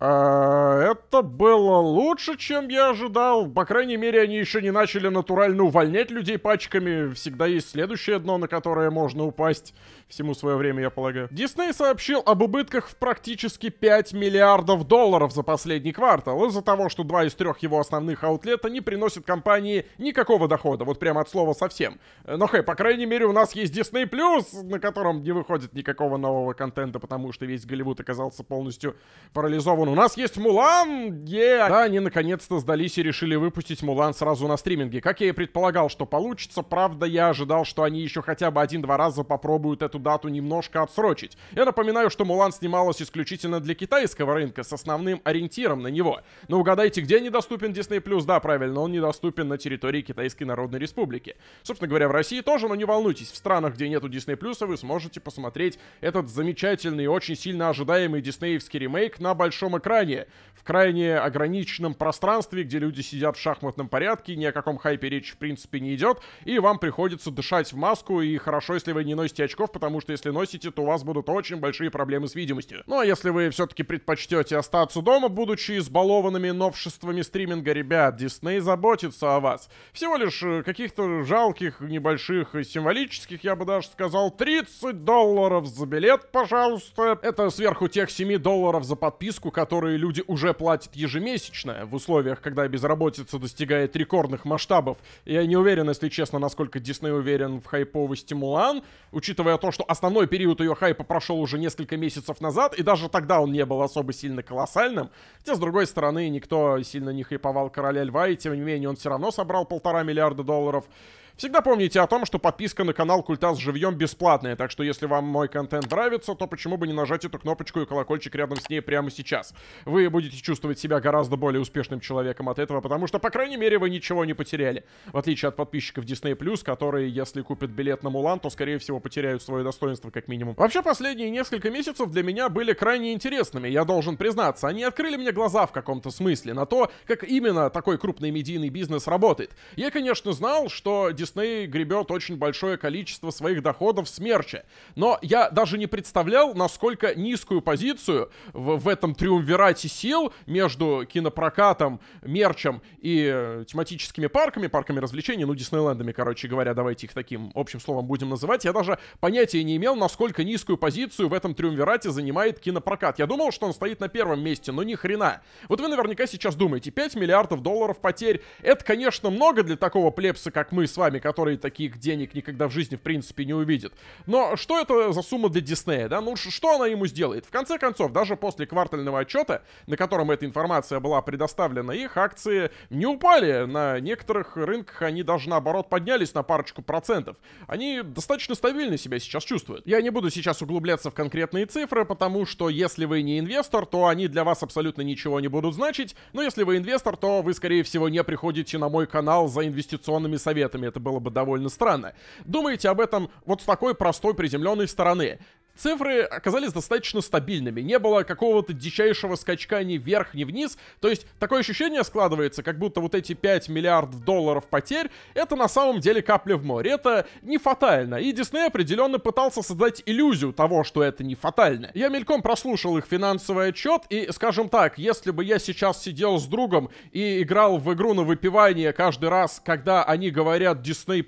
呃。это было лучше, чем я ожидал. По крайней мере, они еще не начали натурально увольнять людей пачками. Всегда есть следующее дно, на которое можно упасть. Всему свое время, я полагаю. Дисней сообщил об убытках в практически 5 миллиардов долларов за последний квартал. Из-за того, что два из трех его основных аутлета не приносят компании никакого дохода. Вот прямо от слова совсем. Но хей, по крайней мере, у нас есть Disney+, на котором не выходит никакого нового контента, потому что весь Голливуд оказался полностью парализован. У нас есть Мулан, стриминге. Да, они наконец-то сдались и решили выпустить Мулан сразу на стриминге. Как я и предполагал, что получится, правда, я ожидал, что они еще хотя бы один-два раза попробуют эту дату немножко отсрочить. Я напоминаю, что Мулан снималась исключительно для китайского рынка с основным ориентиром на него. Но угадайте, где недоступен Disney+, Plus? да, правильно, он недоступен на территории Китайской Народной Республики. Собственно говоря, в России тоже, но не волнуйтесь, в странах, где нету Disney+, вы сможете посмотреть этот замечательный и очень сильно ожидаемый диснеевский ремейк на большом экране. В крайне крайне ограниченном пространстве, где люди сидят в шахматном порядке, ни о каком хайпе речь в принципе не идет, и вам приходится дышать в маску, и хорошо, если вы не носите очков, потому что если носите, то у вас будут очень большие проблемы с видимостью. Но ну, а если вы все-таки предпочтете остаться дома, будучи избалованными новшествами стриминга, ребят, Дисней заботится о вас. Всего лишь э, каких-то жалких, небольших, э, символических, я бы даже сказал, 30 долларов за билет, пожалуйста. Это сверху тех 7 долларов за подписку, которые люди уже платят платит ежемесячное в условиях, когда безработица достигает рекордных масштабов. Я не уверен, если честно, насколько Дисней уверен в хайповости Мулан, учитывая то, что основной период ее хайпа прошел уже несколько месяцев назад, и даже тогда он не был особо сильно колоссальным. Хотя, с другой стороны, никто сильно не хайповал Короля Льва, и тем не менее он все равно собрал полтора миллиарда долларов. Всегда помните о том, что подписка на канал Культас Живьем бесплатная, так что если вам мой контент нравится, то почему бы не нажать эту кнопочку и колокольчик рядом с ней прямо сейчас? Вы будете чувствовать себя гораздо более успешным человеком от этого, потому что, по крайней мере, вы ничего не потеряли. В отличие от подписчиков Disney+, которые, если купят билет на Мулан, то, скорее всего, потеряют свое достоинство как минимум. Вообще, последние несколько месяцев для меня были крайне интересными, я должен признаться. Они открыли мне глаза в каком-то смысле на то, как именно такой крупный медийный бизнес работает. Я, конечно, знал, что Disney Дисней гребет очень большое количество своих доходов с мерча. Но я даже не представлял, насколько низкую позицию в, в этом триумвирате сил между кинопрокатом, мерчем и э, тематическими парками, парками развлечений, ну, Диснейлендами, короче говоря, давайте их таким общим словом будем называть, я даже понятия не имел, насколько низкую позицию в этом триумвирате занимает кинопрокат. Я думал, что он стоит на первом месте, но ни хрена. Вот вы наверняка сейчас думаете, 5 миллиардов долларов потерь, это, конечно, много для такого плебса, как мы с вами, актерами, которые таких денег никогда в жизни, в принципе, не увидят. Но что это за сумма для Диснея, да? Ну, что она ему сделает? В конце концов, даже после квартального отчета, на котором эта информация была предоставлена, их акции не упали. На некоторых рынках они даже, наоборот, поднялись на парочку процентов. Они достаточно стабильно себя сейчас чувствуют. Я не буду сейчас углубляться в конкретные цифры, потому что если вы не инвестор, то они для вас абсолютно ничего не будут значить. Но если вы инвестор, то вы, скорее всего, не приходите на мой канал за инвестиционными советами. Это было бы довольно странно. Думаете об этом вот с такой простой приземленной стороны цифры оказались достаточно стабильными. Не было какого-то дичайшего скачка ни вверх, ни вниз. То есть такое ощущение складывается, как будто вот эти 5 миллиардов долларов потерь, это на самом деле капля в море. Это не фатально. И Дисней определенно пытался создать иллюзию того, что это не фатально. Я мельком прослушал их финансовый отчет, и, скажем так, если бы я сейчас сидел с другом и играл в игру на выпивание каждый раз, когда они говорят Disney+,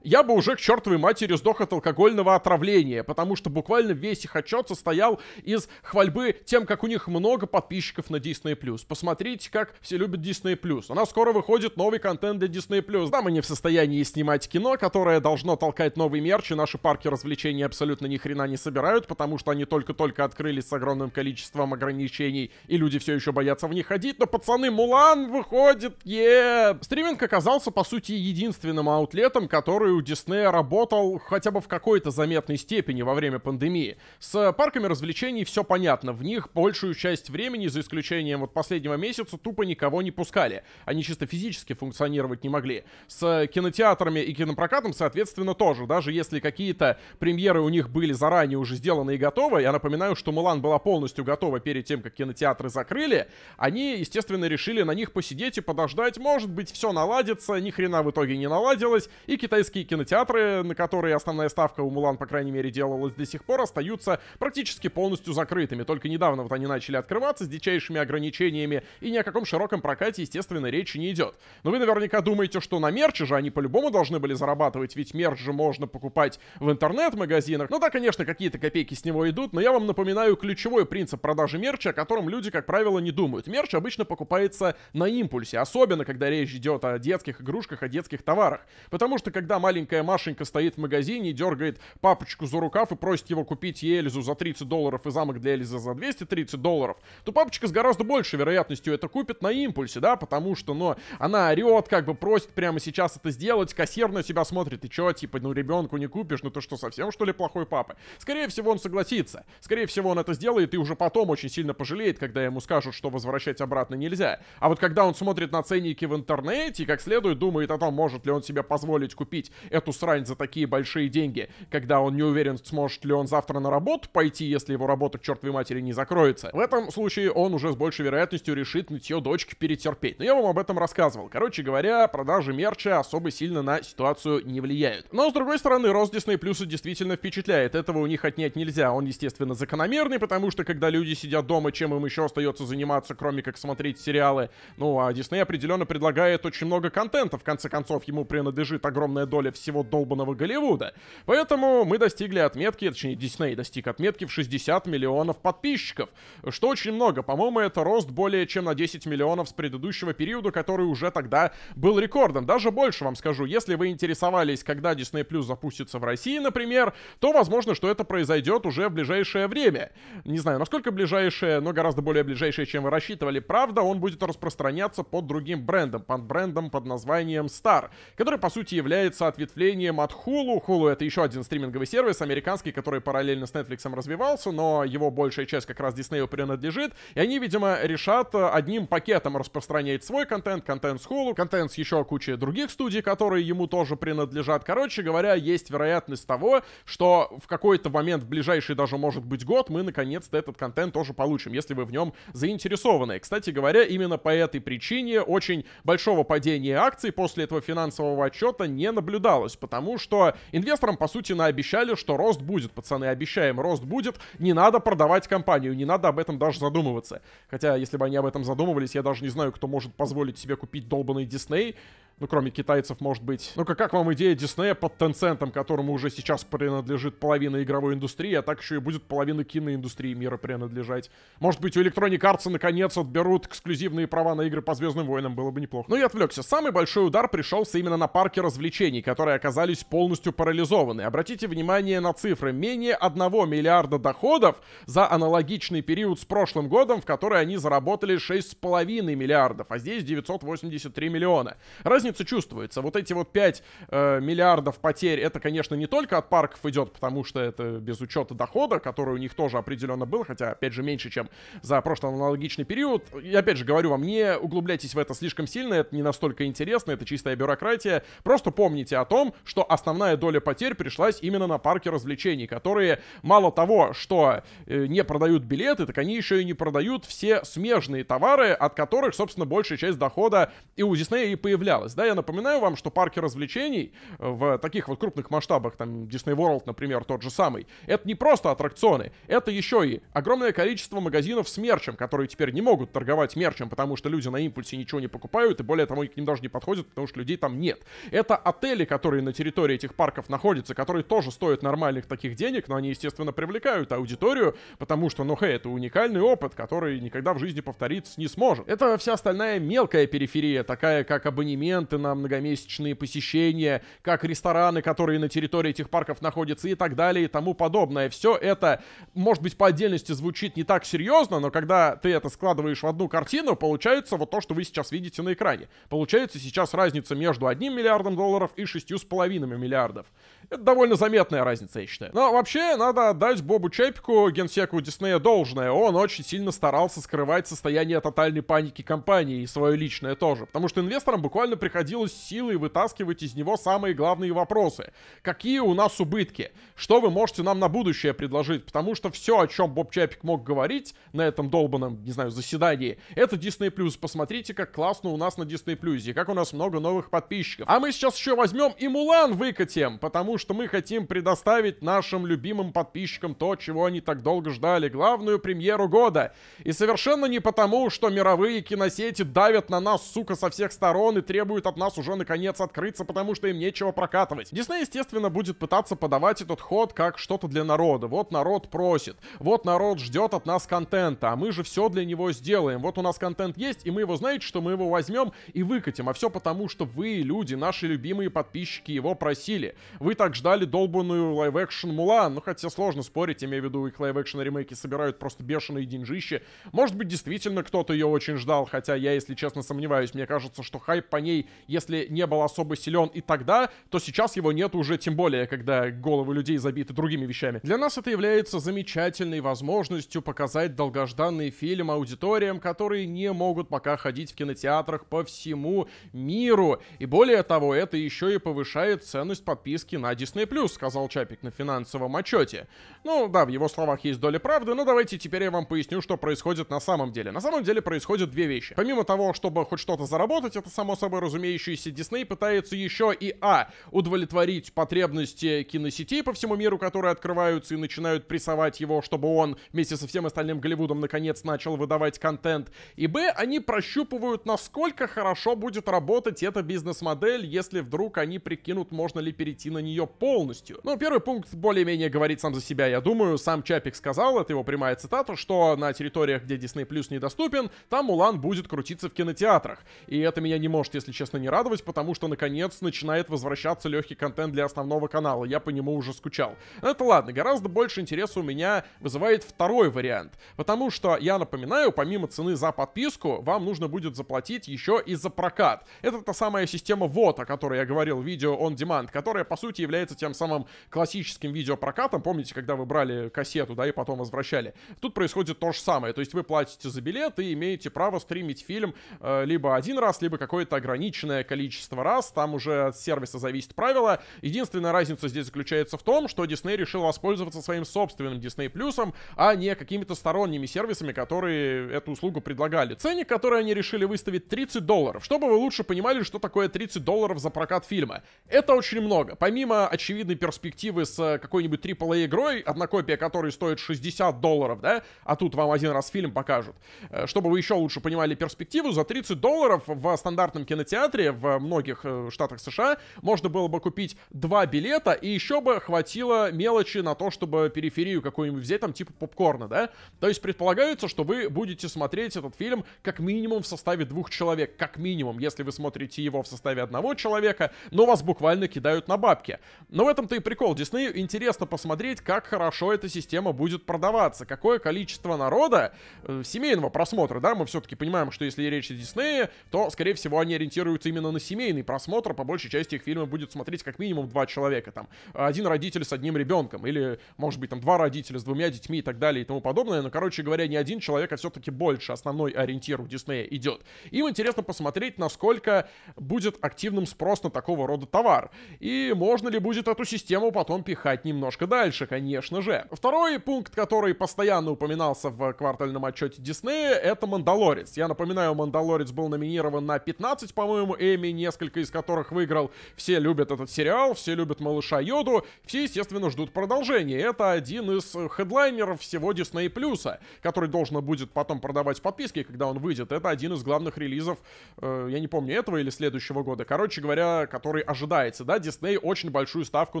я бы уже к чертовой матери сдох от алкогольного отравления, потому что буквально весь их отчет состоял из хвальбы тем, как у них много подписчиков на Disney+. Посмотрите, как все любят Disney+. У нас скоро выходит новый контент для Disney+. Да, мы не в состоянии снимать кино, которое должно толкать новый мерч, и наши парки развлечений абсолютно ни хрена не собирают, потому что они только-только открылись с огромным количеством ограничений, и люди все еще боятся в них ходить, но пацаны, Мулан выходит, е yeah! Стриминг оказался, по сути, единственным аутлетом, который который у Диснея работал хотя бы в какой-то заметной степени во время пандемии. С парками развлечений все понятно. В них большую часть времени, за исключением вот последнего месяца, тупо никого не пускали. Они чисто физически функционировать не могли. С кинотеатрами и кинопрокатом, соответственно, тоже. Даже если какие-то премьеры у них были заранее уже сделаны и готовы, я напоминаю, что «Мулан» была полностью готова перед тем, как кинотеатры закрыли, они, естественно, решили на них посидеть и подождать. Может быть, все наладится, ни хрена в итоге не наладилось, и китайские Российские кинотеатры, на которые основная ставка у Мулан, по крайней мере, делалась до сих пор, остаются практически полностью закрытыми. Только недавно вот они начали открываться с дичайшими ограничениями, и ни о каком широком прокате, естественно, речи не идет. Но вы наверняка думаете, что на мерче же они по-любому должны были зарабатывать, ведь мерч же можно покупать в интернет-магазинах. Ну да, конечно, какие-то копейки с него идут, но я вам напоминаю ключевой принцип продажи мерча, о котором люди, как правило, не думают. Мерч обычно покупается на импульсе, особенно когда речь идет о детских игрушках, о детских товарах. Потому что когда мать маленькая Машенька стоит в магазине и дергает папочку за рукав и просит его купить ей Эльзу за 30 долларов и замок для Эльзы за 230 долларов, то папочка с гораздо большей вероятностью это купит на импульсе, да, потому что, ну, она орет, как бы просит прямо сейчас это сделать, кассир на себя смотрит, и чё, типа, ну, ребенку не купишь, ну ты что, совсем, что ли, плохой папа? Скорее всего, он согласится. Скорее всего, он это сделает и уже потом очень сильно пожалеет, когда ему скажут, что возвращать обратно нельзя. А вот когда он смотрит на ценники в интернете и как следует думает о том, может ли он себе позволить купить эту срань за такие большие деньги, когда он не уверен, сможет ли он завтра на работу пойти, если его работа к чертовой матери не закроется. В этом случае он уже с большей вероятностью решит нытье дочки перетерпеть. Но я вам об этом рассказывал. Короче говоря, продажи мерча особо сильно на ситуацию не влияют. Но с другой стороны, рост Disney Plus действительно впечатляет. Этого у них отнять нельзя. Он, естественно, закономерный, потому что когда люди сидят дома, чем им еще остается заниматься, кроме как смотреть сериалы? Ну, а Disney определенно предлагает очень много контента. В конце концов, ему принадлежит огромная доля для всего долбанного Голливуда. Поэтому мы достигли отметки, точнее, Дисней достиг отметки в 60 миллионов подписчиков, что очень много. По-моему, это рост более чем на 10 миллионов с предыдущего периода, который уже тогда был рекордом. Даже больше вам скажу, если вы интересовались, когда Disney Plus запустится в России, например, то возможно, что это произойдет уже в ближайшее время. Не знаю, насколько ближайшее, но гораздо более ближайшее, чем вы рассчитывали. Правда, он будет распространяться под другим брендом, под брендом под названием Star, который, по сути, является ответвлением от Hulu. Hulu — это еще один стриминговый сервис американский, который параллельно с Netflix развивался, но его большая часть как раз Disney принадлежит. И они, видимо, решат э, одним пакетом распространять свой контент, контент с Hulu, контент с еще кучей других студий, которые ему тоже принадлежат. Короче говоря, есть вероятность того, что в какой-то момент, в ближайший даже, может быть, год, мы наконец-то этот контент тоже получим, если вы в нем заинтересованы. Кстати говоря, именно по этой причине очень большого падения акций после этого финансового отчета не наблюдается наблюдалось, потому что инвесторам, по сути, наобещали, что рост будет, пацаны, обещаем, рост будет, не надо продавать компанию, не надо об этом даже задумываться. Хотя, если бы они об этом задумывались, я даже не знаю, кто может позволить себе купить долбанный Дисней, ну, кроме китайцев, может быть. Ну-ка, как вам идея Диснея под Tencent, которому уже сейчас принадлежит половина игровой индустрии, а так еще и будет половина киноиндустрии мира принадлежать? Может быть, у Electronic Arts наконец отберут эксклюзивные права на игры по Звездным войнам, было бы неплохо. Но ну и отвлекся. Самый большой удар пришелся именно на парки развлечений, которые оказались полностью парализованы. Обратите внимание на цифры. Менее 1 миллиарда доходов за аналогичный период с прошлым годом, в который они заработали 6,5 миллиардов, а здесь 983 миллиона. Разница разница чувствуется. Вот эти вот 5 э, миллиардов потерь, это, конечно, не только от парков идет, потому что это без учета дохода, который у них тоже определенно был, хотя, опять же, меньше, чем за прошлый аналогичный период. И, опять же, говорю вам, не углубляйтесь в это слишком сильно, это не настолько интересно, это чистая бюрократия. Просто помните о том, что основная доля потерь пришлась именно на парки развлечений, которые мало того, что э, не продают билеты, так они еще и не продают все смежные товары, от которых, собственно, большая часть дохода и у Диснея и появлялась. Да, я напоминаю вам, что парки развлечений э, в таких вот крупных масштабах, там Disney World, например, тот же самый, это не просто аттракционы, это еще и огромное количество магазинов с мерчем, которые теперь не могут торговать мерчем, потому что люди на импульсе ничего не покупают, и более того, к ним даже не подходят, потому что людей там нет. Это отели, которые на территории этих парков находятся, которые тоже стоят нормальных таких денег, но они, естественно, привлекают аудиторию, потому что, ну хей, это уникальный опыт, который никогда в жизни повториться не сможет. Это вся остальная мелкая периферия, такая как абонемент, ивенты на многомесячные посещения, как рестораны, которые на территории этих парков находятся и так далее и тому подобное. Все это, может быть, по отдельности звучит не так серьезно, но когда ты это складываешь в одну картину, получается вот то, что вы сейчас видите на экране. Получается сейчас разница между одним миллиардом долларов и шестью с половиной миллиардов. Это довольно заметная разница, я считаю. Но вообще надо отдать Бобу Чепику, генсеку Диснея, должное. Он очень сильно старался скрывать состояние тотальной паники компании и свое личное тоже. Потому что инвесторам буквально приходилось приходилось силой вытаскивать из него самые главные вопросы. Какие у нас убытки? Что вы можете нам на будущее предложить? Потому что все, о чем Боб Чапик мог говорить на этом долбанном, не знаю, заседании, это Disney+. Посмотрите, как классно у нас на Disney+, и как у нас много новых подписчиков. А мы сейчас еще возьмем и Мулан выкатим, потому что мы хотим предоставить нашим любимым подписчикам то, чего они так долго ждали, главную премьеру года. И совершенно не потому, что мировые киносети давят на нас, сука, со всех сторон и требуют требует от нас уже наконец открыться, потому что им нечего прокатывать. Дисней, естественно, будет пытаться подавать этот ход как что-то для народа. Вот народ просит, вот народ ждет от нас контента, а мы же все для него сделаем. Вот у нас контент есть, и мы его, знаете, что мы его возьмем и выкатим. А все потому, что вы, люди, наши любимые подписчики, его просили. Вы так ждали долбанную лайв-экшен Мулан. Ну, хотя сложно спорить, имею в виду, их лайв-экшен ремейки собирают просто бешеные деньжищи. Может быть, действительно кто-то ее очень ждал, хотя я, если честно, сомневаюсь. Мне кажется, что хайп по ней если не был особо силен и тогда, то сейчас его нет уже тем более, когда головы людей забиты другими вещами. Для нас это является замечательной возможностью показать долгожданный фильм аудиториям, которые не могут пока ходить в кинотеатрах по всему миру. И более того, это еще и повышает ценность подписки на Disney+, сказал Чапик на финансовом отчете. Ну да, в его словах есть доля правды, но давайте теперь я вам поясню, что происходит на самом деле. На самом деле происходят две вещи. Помимо того, чтобы хоть что-то заработать, это само собой разумеется, разумеющийся, Дисней пытается еще и а. удовлетворить потребности киносетей по всему миру, которые открываются и начинают прессовать его, чтобы он вместе со всем остальным Голливудом наконец начал выдавать контент, и б. они прощупывают, насколько хорошо будет работать эта бизнес-модель, если вдруг они прикинут, можно ли перейти на нее полностью. Ну, первый пункт более-менее говорит сам за себя, я думаю, сам Чапик сказал, это его прямая цитата, что на территориях, где Disney Plus недоступен, там Улан будет крутиться в кинотеатрах. И это меня не может, если честно, естественно, не радовать, потому что, наконец, начинает возвращаться легкий контент для основного канала. Я по нему уже скучал. Но это ладно, гораздо больше интереса у меня вызывает второй вариант. Потому что, я напоминаю, помимо цены за подписку, вам нужно будет заплатить еще и за прокат. Это та самая система вот, о которой я говорил, в видео on demand, которая, по сути, является тем самым классическим видеопрокатом. Помните, когда вы брали кассету, да, и потом возвращали? Тут происходит то же самое. То есть вы платите за билет и имеете право стримить фильм э, либо один раз, либо какое-то ограниченное ограниченное количество раз, там уже от сервиса зависит правило. Единственная разница здесь заключается в том, что Disney решил воспользоваться своим собственным Disney Plus, а не какими-то сторонними сервисами, которые эту услугу предлагали. Ценник, который они решили выставить, 30 долларов. Чтобы вы лучше понимали, что такое 30 долларов за прокат фильма. Это очень много. Помимо очевидной перспективы с какой-нибудь AAA игрой, одна копия которой стоит 60 долларов, да, а тут вам один раз фильм покажут. Э, чтобы вы еще лучше понимали перспективу, за 30 долларов в стандартном кинотеатре кинотеатре в многих э, штатах США можно было бы купить два билета, и еще бы хватило мелочи на то, чтобы периферию какую-нибудь взять, там, типа попкорна, да? То есть предполагается, что вы будете смотреть этот фильм как минимум в составе двух человек, как минимум, если вы смотрите его в составе одного человека, но вас буквально кидают на бабки. Но в этом-то и прикол. Диснею интересно посмотреть, как хорошо эта система будет продаваться, какое количество народа э, семейного просмотра, да, мы все-таки понимаем, что если речь о Диснее, то, скорее всего, они ориентируют ориентируется именно на семейный просмотр. По большей части их фильмы будет смотреть как минимум два человека. Там один родитель с одним ребенком, или, может быть, там два родителя с двумя детьми и так далее и тому подобное. Но, короче говоря, не один человек, а все-таки больше основной ориентир у Диснея идет. Им интересно посмотреть, насколько будет активным спрос на такого рода товар. И можно ли будет эту систему потом пихать немножко дальше, конечно же. Второй пункт, который постоянно упоминался в квартальном отчете Диснея, это «Мандалорец». Я напоминаю, «Мандалорец» был номинирован на 15, по-моему, по-моему, Эми, несколько из которых выиграл. Все любят этот сериал, все любят малыша Йоду, все, естественно, ждут продолжения. Это один из э, хедлайнеров всего Disney Плюса, который должен будет потом продавать подписки, когда он выйдет. Это один из главных релизов, э, я не помню, этого или следующего года. Короче говоря, который ожидается, да, Дисней очень большую ставку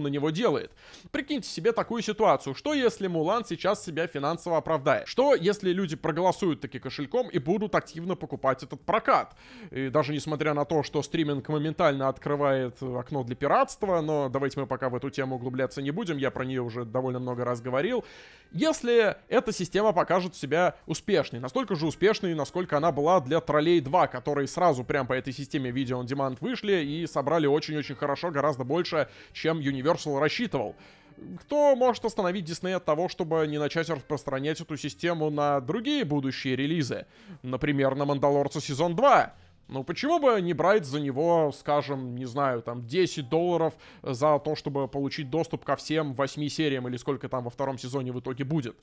на него делает. Прикиньте себе такую ситуацию. Что если Мулан сейчас себя финансово оправдает? Что если люди проголосуют таки кошельком и будут активно покупать этот прокат? И даже несмотря на то, что стриминг моментально открывает э, окно для пиратства, но давайте мы пока в эту тему углубляться не будем, я про нее уже довольно много раз говорил. Если эта система покажет себя успешной, настолько же успешной, насколько она была для Троллей 2, которые сразу прям по этой системе видео on demand вышли и собрали очень-очень хорошо, гораздо больше, чем Universal рассчитывал. Кто может остановить Disney от того, чтобы не начать распространять эту систему на другие будущие релизы? Например, на «Мандалорца» сезон 2. Ну, почему бы не брать за него, скажем, не знаю, там, 10 долларов э, за то, чтобы получить доступ ко всем 8 сериям или сколько там во втором сезоне в итоге будет?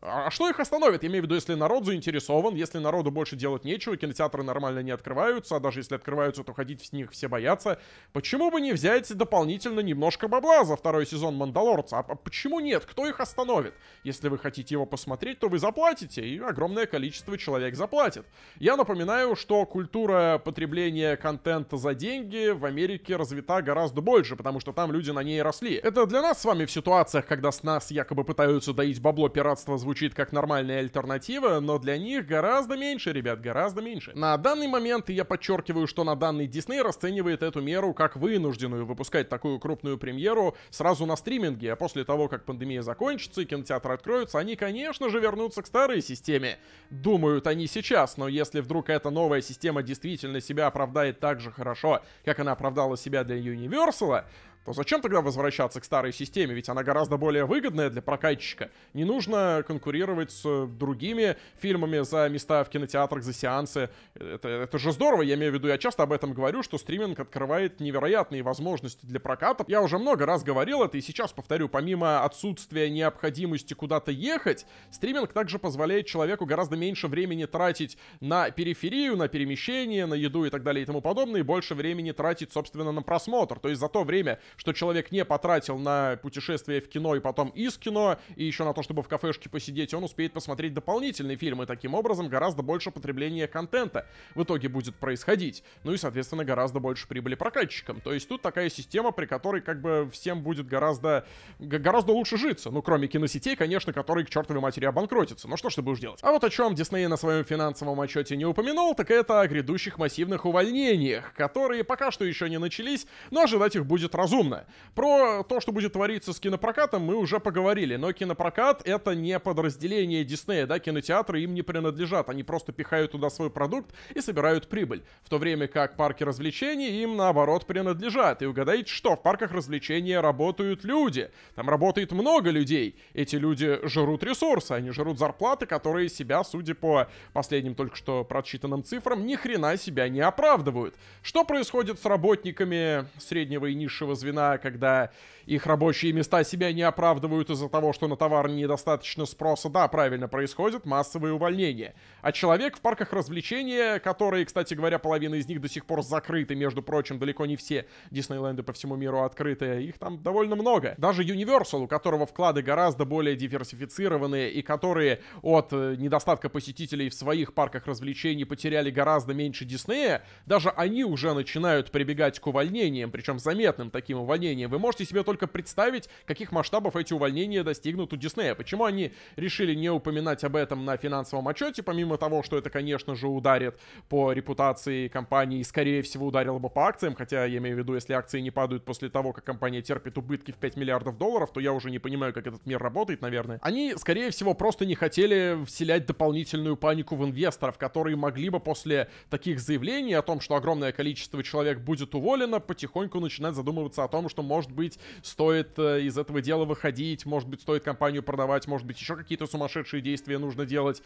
А, а что их остановит? Я имею в виду, если народ заинтересован, если народу больше делать нечего, кинотеатры нормально не открываются, а даже если открываются, то ходить в них все боятся. Почему бы не взять дополнительно немножко бабла за второй сезон «Мандалорца»? А, а почему нет? Кто их остановит? Если вы хотите его посмотреть, то вы заплатите, и огромное количество человек заплатит. Я напоминаю, что культура потребление контента за деньги в Америке развита гораздо больше, потому что там люди на ней росли. Это для нас с вами в ситуациях, когда с нас якобы пытаются доить бабло, пиратство звучит как нормальная альтернатива, но для них гораздо меньше, ребят, гораздо меньше. На данный момент, я подчеркиваю, что на данный Дисней расценивает эту меру как вынужденную выпускать такую крупную премьеру сразу на стриминге, а после того, как пандемия закончится и кинотеатры откроются, они, конечно же, вернутся к старой системе. Думают они сейчас, но если вдруг эта новая система действительно действительно себя оправдает так же хорошо, как она оправдала себя для Universal, то зачем тогда возвращаться к старой системе? Ведь она гораздо более выгодная для прокатчика. Не нужно конкурировать с э, другими фильмами за места в кинотеатрах, за сеансы. Это, это же здорово, я имею в виду, я часто об этом говорю, что стриминг открывает невероятные возможности для проката. Я уже много раз говорил это и сейчас повторю, помимо отсутствия необходимости куда-то ехать, стриминг также позволяет человеку гораздо меньше времени тратить на периферию, на перемещение, на еду и так далее и тому подобное, и больше времени тратить, собственно, на просмотр. То есть за то время, что человек не потратил на путешествие в кино и потом из кино, и еще на то, чтобы в кафешке посидеть, он успеет посмотреть дополнительные фильмы. Таким образом, гораздо больше потребления контента в итоге будет происходить. Ну и, соответственно, гораздо больше прибыли прокатчикам. То есть тут такая система, при которой как бы всем будет гораздо, гораздо лучше житься. Ну, кроме киносетей, конечно, которые к чертовой матери обанкротятся. Ну что ж ты будешь делать? А вот о чем Дисней на своем финансовом отчете не упомянул, так это о грядущих массивных увольнениях, которые пока что еще не начались, но ожидать их будет разумно разумно. Про то, что будет твориться с кинопрокатом, мы уже поговорили, но кинопрокат — это не подразделение Диснея, да, кинотеатры им не принадлежат, они просто пихают туда свой продукт и собирают прибыль, в то время как парки развлечений им, наоборот, принадлежат. И угадайте, что в парках развлечения работают люди. Там работает много людей. Эти люди жрут ресурсы, они жрут зарплаты, которые себя, судя по последним только что прочитанным цифрам, ни хрена себя не оправдывают. Что происходит с работниками среднего и низшего звена вина, когда их рабочие места себя не оправдывают из-за того, что на товар недостаточно спроса. Да, правильно, происходят массовые увольнения. А человек в парках развлечения, которые, кстати говоря, половина из них до сих пор закрыты, между прочим, далеко не все Диснейленды по всему миру открыты, их там довольно много. Даже Universal, у которого вклады гораздо более диверсифицированные и которые от э, недостатка посетителей в своих парках развлечений потеряли гораздо меньше Диснея, даже они уже начинают прибегать к увольнениям, причем заметным таким увольнениям. Вы можете себе только только представить, каких масштабов эти увольнения достигнут у Диснея. Почему они решили не упоминать об этом на финансовом отчете, помимо того, что это, конечно же, ударит по репутации компании и, скорее всего, ударило бы по акциям, хотя я имею в виду, если акции не падают после того, как компания терпит убытки в 5 миллиардов долларов, то я уже не понимаю, как этот мир работает, наверное. Они, скорее всего, просто не хотели вселять дополнительную панику в инвесторов, которые могли бы после таких заявлений о том, что огромное количество человек будет уволено, потихоньку начинать задумываться о том, что, может быть, стоит э, из этого дела выходить, может быть, стоит компанию продавать, может быть, еще какие-то сумасшедшие действия нужно делать.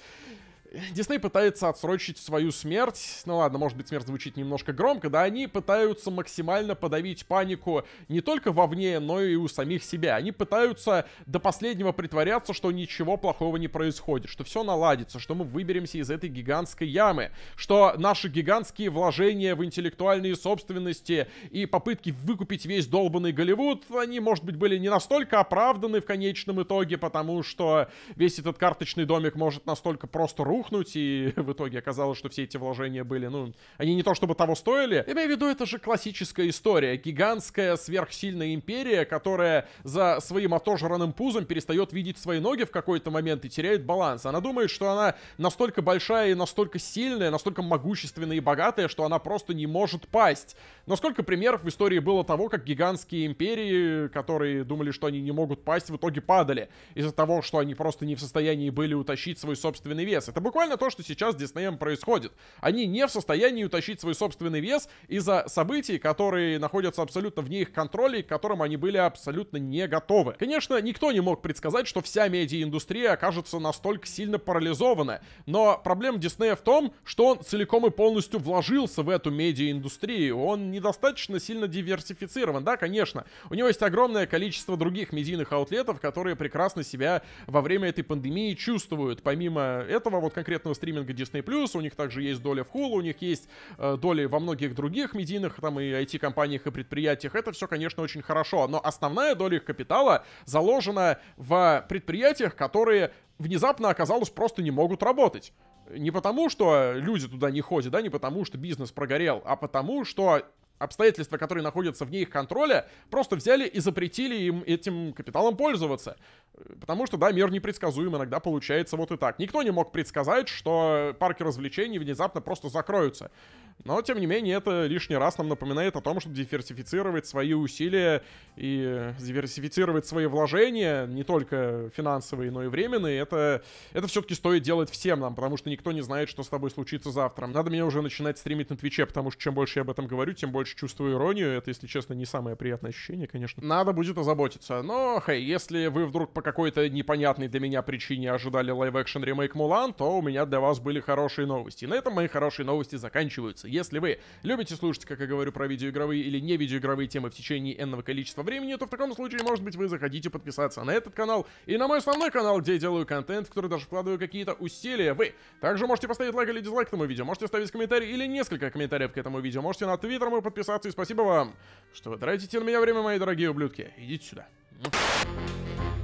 Дисней пытается отсрочить свою смерть. Ну ладно, может быть, смерть звучит немножко громко, да, они пытаются максимально подавить панику не только вовне, но и у самих себя. Они пытаются до последнего притворяться, что ничего плохого не происходит, что все наладится, что мы выберемся из этой гигантской ямы, что наши гигантские вложения в интеллектуальные собственности и попытки выкупить весь долбанный Голливуд, они, может быть, были не настолько оправданы в конечном итоге, потому что весь этот карточный домик может настолько просто рухнуть, рухнуть, и в итоге оказалось, что все эти вложения были, ну, они не то чтобы того стоили. Я имею в виду, это же классическая история. Гигантская сверхсильная империя, которая за своим отожранным пузом перестает видеть свои ноги в какой-то момент и теряет баланс. Она думает, что она настолько большая и настолько сильная, настолько могущественная и богатая, что она просто не может пасть. Но сколько примеров в истории было того, как гигантские империи, которые думали, что они не могут пасть, в итоге падали из-за того, что они просто не в состоянии были утащить свой собственный вес. Это буквально то, что сейчас с Диснеем происходит. Они не в состоянии утащить свой собственный вес из-за событий, которые находятся абсолютно вне их контроля и к которым они были абсолютно не готовы. Конечно, никто не мог предсказать, что вся медиа-индустрия окажется настолько сильно парализована, но проблема Диснея в том, что он целиком и полностью вложился в эту медиа-индустрию. он недостаточно сильно диверсифицирован, да, конечно, у него есть огромное количество других медийных аутлетов, которые прекрасно себя во время этой пандемии чувствуют. Помимо этого, вот конкретного стриминга Disney+, у них также есть доля в Hulu, у них есть э, доли во многих других медийных там и IT-компаниях и предприятиях. Это все, конечно, очень хорошо, но основная доля их капитала заложена в предприятиях, которые внезапно оказалось просто не могут работать. Не потому, что люди туда не ходят, да, не потому, что бизнес прогорел, а потому, что обстоятельства, которые находятся вне их контроля, просто взяли и запретили им этим капиталом пользоваться. Потому что, да, мир непредсказуем, иногда получается вот и так. Никто не мог предсказать, что парки развлечений внезапно просто закроются. Но, тем не менее, это лишний раз нам напоминает о том, что диверсифицировать свои усилия и э, диверсифицировать свои вложения, не только финансовые, но и временные, это, это все-таки стоит делать всем нам, потому что никто не знает, что с тобой случится завтра. Надо мне уже начинать стримить на Твиче, потому что чем больше я об этом говорю, тем больше чувствую иронию. Это, если честно, не самое приятное ощущение, конечно. Надо будет озаботиться. Но, хей, если вы вдруг какой-то непонятной для меня причине ожидали лайв-экшн ремейк Мулан, то у меня для вас были хорошие новости. на этом мои хорошие новости заканчиваются. Если вы любите слушать, как я говорю, про видеоигровые или не видеоигровые темы в течение энного количества времени, то в таком случае, может быть, вы захотите подписаться на этот канал и на мой основной канал, где я делаю контент, в который даже вкладываю какие-то усилия. Вы также можете поставить лайк или дизлайк этому видео, можете оставить комментарий или несколько комментариев к этому видео, можете на твиттер мой подписаться и спасибо вам, что вы тратите на меня время, мои дорогие ублюдки. Идите сюда. Thank you.